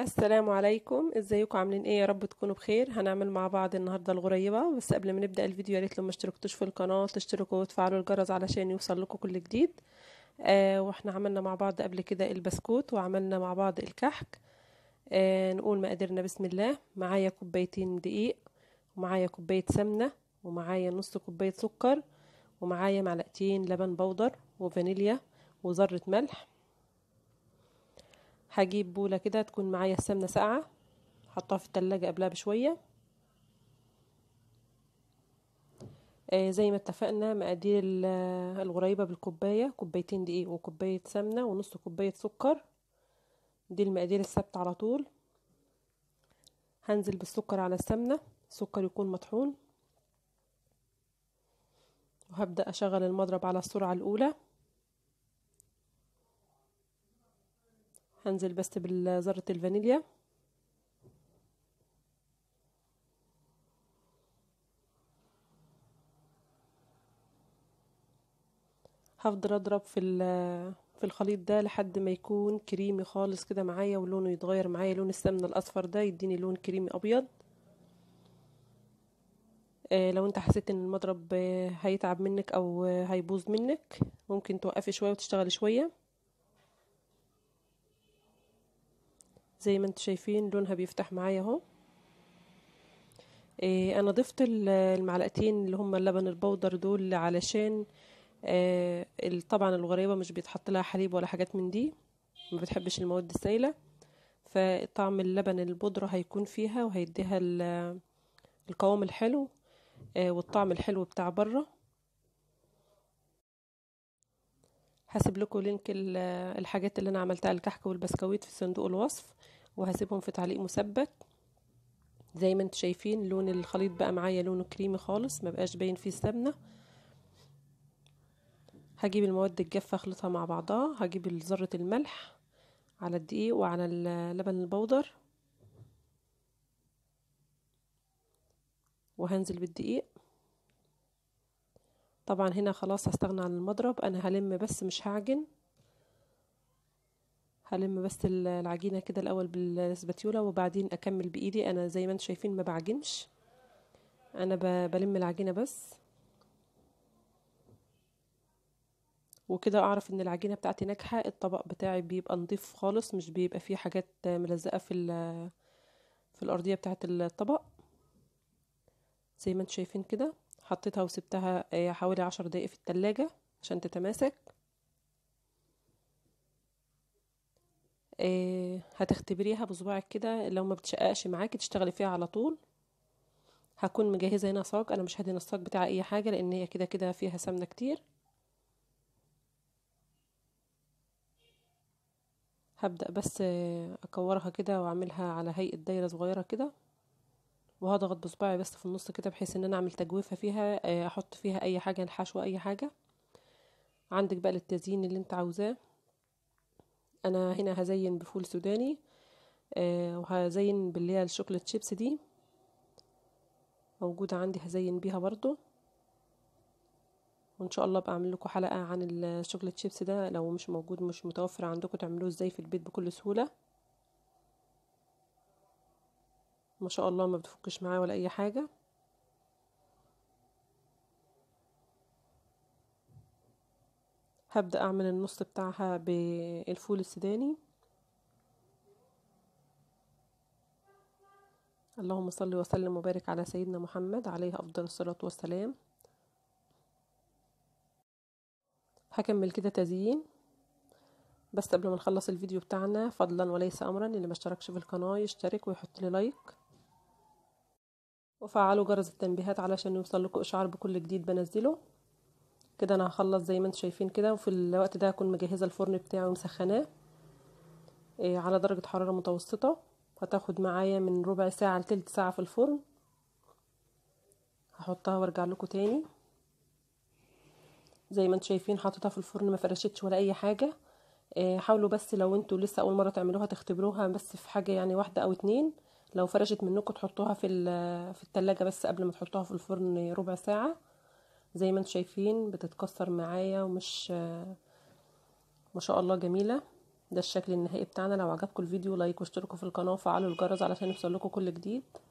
السلام عليكم ازيكم عاملين ايه يا رب تكونوا بخير هنعمل مع بعض النهارده الغريبه بس قبل ما نبدا الفيديو يا ريت لو ما اشتركتوش في القناه تشتركوا وتفعلوا الجرس علشان يوصل لكم كل جديد آه واحنا عملنا مع بعض قبل كده البسكوت وعملنا مع بعض الكحك آه نقول مقاديرنا بسم الله معايا كوبايتين دقيق ومعايا كوبايه سمنه ومعايا نص كوبايه سكر ومعايا معلقتين لبن بودر وفانيليا وذره ملح هجيب بولة كده تكون معايا السمنة ساقعة حطها في التلاجة قبلها بشوية آه زي ما اتفقنا مقادير الغريبة بالكوباية كوبايتين دقيق وكوباية سمنة ونص كوباية سكر دي المقادير الثابتة على طول هنزل بالسكر على السمنة السكر يكون مطحون وهبدأ أشغل المضرب على السرعة الأولى هنزل بس بذرة الفانيليا هفضل اضرب في في الخليط ده لحد ما يكون كريمي خالص كده معايا ولونه يتغير معايا لون السمنه الاصفر ده يديني لون كريمي ابيض آه لو انت حسيت ان المضرب آه، هيتعب منك او آه، هيبوظ منك ممكن توقفي شويه وتشتغلي شويه زي ما انتم شايفين لونها بيفتح معايا اهو إيه انا ضفت المعلقتين اللي هم اللبن البودر دول علشان ايه طبعا الغريبه مش بيتحط لها حليب ولا حاجات من دي ما بتحبش المواد السائله فطعم اللبن البودره هيكون فيها وهيديها القوام الحلو آه، والطعم الحلو بتاع بره هسيب لكم لينك الحاجات اللي انا عملتها الكحك والبسكويت في صندوق الوصف وهسيبهم في تعليق مثبت زي ما انتم شايفين لون الخليط بقى معايا لونه كريمي خالص ما بقاش باين فيه السمنه هجيب المواد الجافه اخلطها مع بعضها هجيب ذره الملح على الدقيق وعلى اللبن البودر وهنزل بالدقيق طبعا هنا خلاص هستغنى عن المضرب انا هلم بس مش هعجن هلم بس العجينه كده الاول بالسباتيولا وبعدين اكمل بايدي انا زي ما انتم شايفين ما بعجنش انا بلم العجينه بس وكده اعرف ان العجينه بتاعتي ناجحه الطبق بتاعي بيبقى نضيف خالص مش بيبقى فيه حاجات ملزقه في في الارضيه بتاعه الطبق زي ما انتم شايفين كده حطيتها وسبتها آه، حوالي عشر دقايق في التلاجة عشان تتماسك آه، هتختبريها بصباعك كده لو ما بتشققش معاكي تشتغلي فيها على طول هكون مجهزه هنا صاج انا مش هدهن الصاج بتاع اي حاجه لان هي كده كده فيها سمنه كتير هبدا بس آه، اكورها كده واعملها على هيئه دايره صغيره كده وهضغط بصباعي بس في النص كده بحيث ان انا اعمل تجويفه فيها آه، احط فيها اي حاجه الحشو اي حاجه عندك بقى للتزيين اللي انت عاوزاه انا هنا هزين بفول سوداني آه، وهزين باللي هي الشوكولات شيبس دي موجوده عندي هزين بيها برضو وان شاء الله ابقى اعمل لكم حلقه عن الشوكولات شيبس ده لو مش موجود مش متوفر عندكم تعملوه ازاي في البيت بكل سهوله ما شاء الله ما بتفكش معاه ولا اي حاجه هبدا اعمل النص بتاعها بالفول السوداني اللهم صل وسلم وبارك على سيدنا محمد عليه افضل الصلاه والسلام هكمل كده تزيين بس قبل ما نخلص الفيديو بتاعنا فضلا وليس امرا اللي ما اشتركش في القناه يشترك ويحط لي لايك وفعلوا جرس التنبيهات علشان يوصلكوا اشعار بكل جديد بنزله كده انا هخلص زي ما انتم شايفين كده وفي الوقت ده هكون مجهزه الفرن بتاعي ومسخناه إيه، على درجه حراره متوسطه هتاخد معايا من ربع ساعه لتلت ساعه في الفرن هحطها وارجع لكم تاني زي ما انتم شايفين حاططها في الفرن ما فرشتش ولا اي حاجه إيه، حاولوا بس لو انتوا لسه اول مره تعملوها تختبروها بس في حاجه يعني واحده او اتنين لو فرشت منكم تحطوها في في التلاجة بس قبل ما تحطوها في الفرن ربع ساعة زي ما انتم شايفين بتتكسر معايا ومش ما شاء الله جميلة ده الشكل النهائي بتاعنا لو عجبكم الفيديو لايك واشتركوا في القناة وفعلوا الجرس علشان يوصل لكم كل جديد